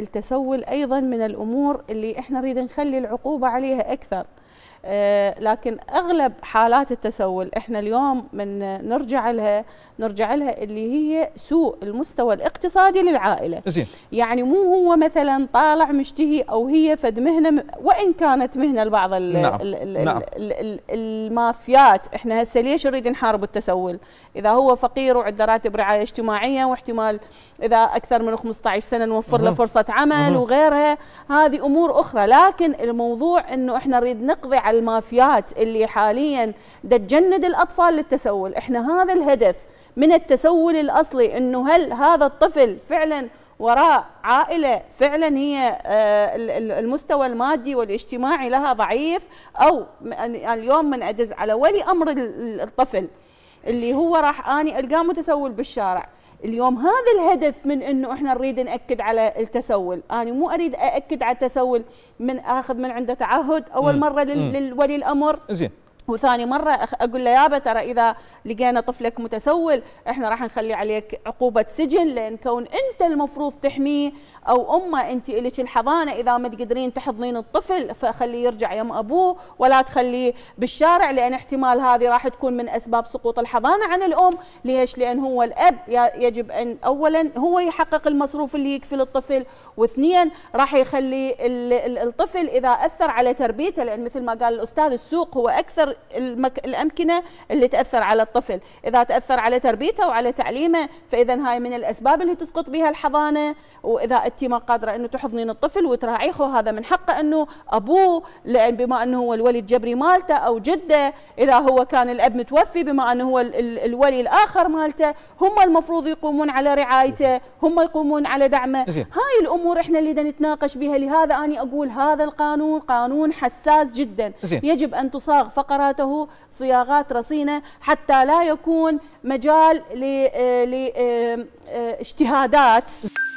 التسول ايضا من الامور اللي احنا نريد نخلي العقوبه عليها اكثر آه، لكن اغلب حالات التسول احنا اليوم من نرجع لها نرجع لها اللي هي سوء المستوى الاقتصادي للعائله زين. يعني مو هو مثلا طالع مشتهي او هي فد مهنه وان كانت مهنه لبعض نعم. نعم. المافيات احنا هسه ليش نريد نحارب التسول اذا هو فقير وعنده راتب رعايه اجتماعيه واحتمال اذا اكثر من 15 سنه نوفر له فرصه عمل وغيرها هذه امور اخرى لكن الموضوع انه احنا نريد نقضي تقضي على المافيات اللي حاليا تجند الأطفال للتسول إحنا هذا الهدف من التسول الأصلي أنه هل هذا الطفل فعلا وراء عائلة فعلا هي آه، المستوى المادي والاجتماعي لها ضعيف أو اليوم من أدز على ولي أمر الطفل اللي هو راح اني القاه متسول بالشارع اليوم هذا الهدف من انه احنا نريد ناكد على التسول انا مو اريد ااكد على التسول من اخذ من عنده تعهد اول مره للولي الامر زين وثاني مرة أقول له يابا ترى إذا لقينا طفلك متسول إحنا راح نخلي عليك عقوبة سجن لأن كون أنت المفروض تحميه أو أمه أنت إلك الحضانة إذا ما تقدرين تحضنين الطفل فخليه يرجع يم أبوه ولا تخليه بالشارع لأن احتمال هذه راح تكون من أسباب سقوط الحضانة عن الأم ليش لأن هو الأب يجب أن أولا هو يحقق المصروف اللي يكفي للطفل واثنيا راح يخلي الطفل إذا أثر على تربيته لأن مثل ما قال الأستاذ السوق هو أكثر المك... الامكنه اللي تاثر على الطفل اذا تاثر على تربيته وعلى تعليمه فاذا هاي من الاسباب اللي تسقط بها الحضانه واذا انت ما قادره انه تحضنين الطفل وتراعيه هذا من حقه انه ابوه لان بما انه هو الولي الجبري مالته او جده اذا هو كان الاب متوفي بما انه هو الولي الاخر مالته هم المفروض يقومون على رعايته هم يقومون على دعمه زين. هاي الامور احنا اللي نتناقش بها لهذا انا اقول هذا القانون قانون حساس جدا زي. يجب ان تصاغ فقره عباراته صياغات رصينة حتى لا يكون مجال لاجتهادات آه، آه، آه،